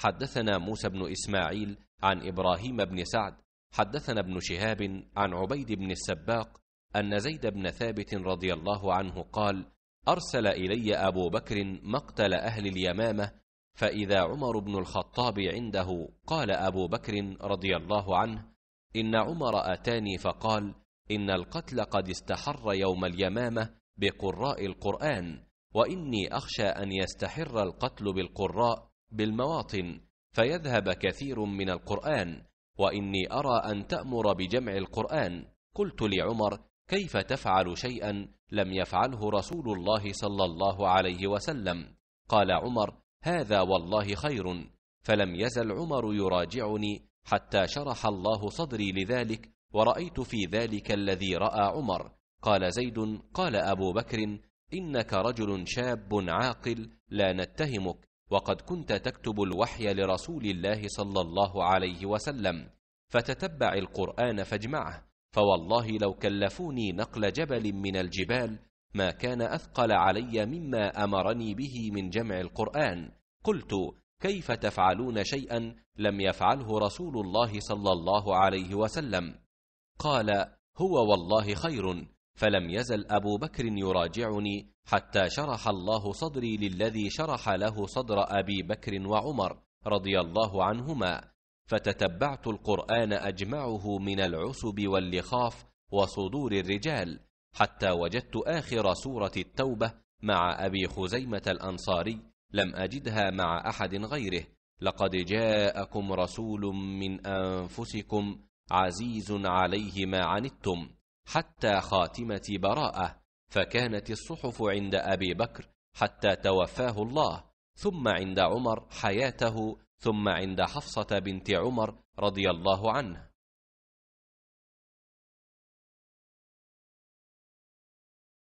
حدثنا موسى بن إسماعيل عن إبراهيم بن سعد حدثنا ابن شهاب عن عبيد بن السباق أن زيد بن ثابت رضي الله عنه قال أرسل إلي أبو بكر مقتل أهل اليمامة فإذا عمر بن الخطاب عنده قال أبو بكر رضي الله عنه إن عمر أتاني فقال إن القتل قد استحر يوم اليمامة بقراء القرآن وإني أخشى أن يستحر القتل بالقراء بالمواطن فيذهب كثير من القرآن وإني أرى أن تأمر بجمع القرآن قلت لعمر كيف تفعل شيئا لم يفعله رسول الله صلى الله عليه وسلم قال عمر هذا والله خير فلم يزل عمر يراجعني حتى شرح الله صدري لذلك ورأيت في ذلك الذي رأى عمر قال زيد قال أبو بكر إنك رجل شاب عاقل لا نتهمك وقد كنت تكتب الوحي لرسول الله صلى الله عليه وسلم فتتبع القرآن فاجمعه فوالله لو كلفوني نقل جبل من الجبال ما كان أثقل علي مما أمرني به من جمع القرآن قلت كيف تفعلون شيئا لم يفعله رسول الله صلى الله عليه وسلم قال هو والله خير فلم يزل أبو بكر يراجعني حتى شرح الله صدري للذي شرح له صدر أبي بكر وعمر رضي الله عنهما فتتبعت القرآن أجمعه من العسب واللخاف وصدور الرجال حتى وجدت آخر سورة التوبة مع أبي خزيمة الأنصاري لم أجدها مع أحد غيره لقد جاءكم رسول من أنفسكم عزيز عليه ما عنتم حتى خاتمة براءة فكانت الصحف عند أبي بكر حتى توفاه الله ثم عند عمر حياته ثم عند حفصة بنت عمر رضي الله عنه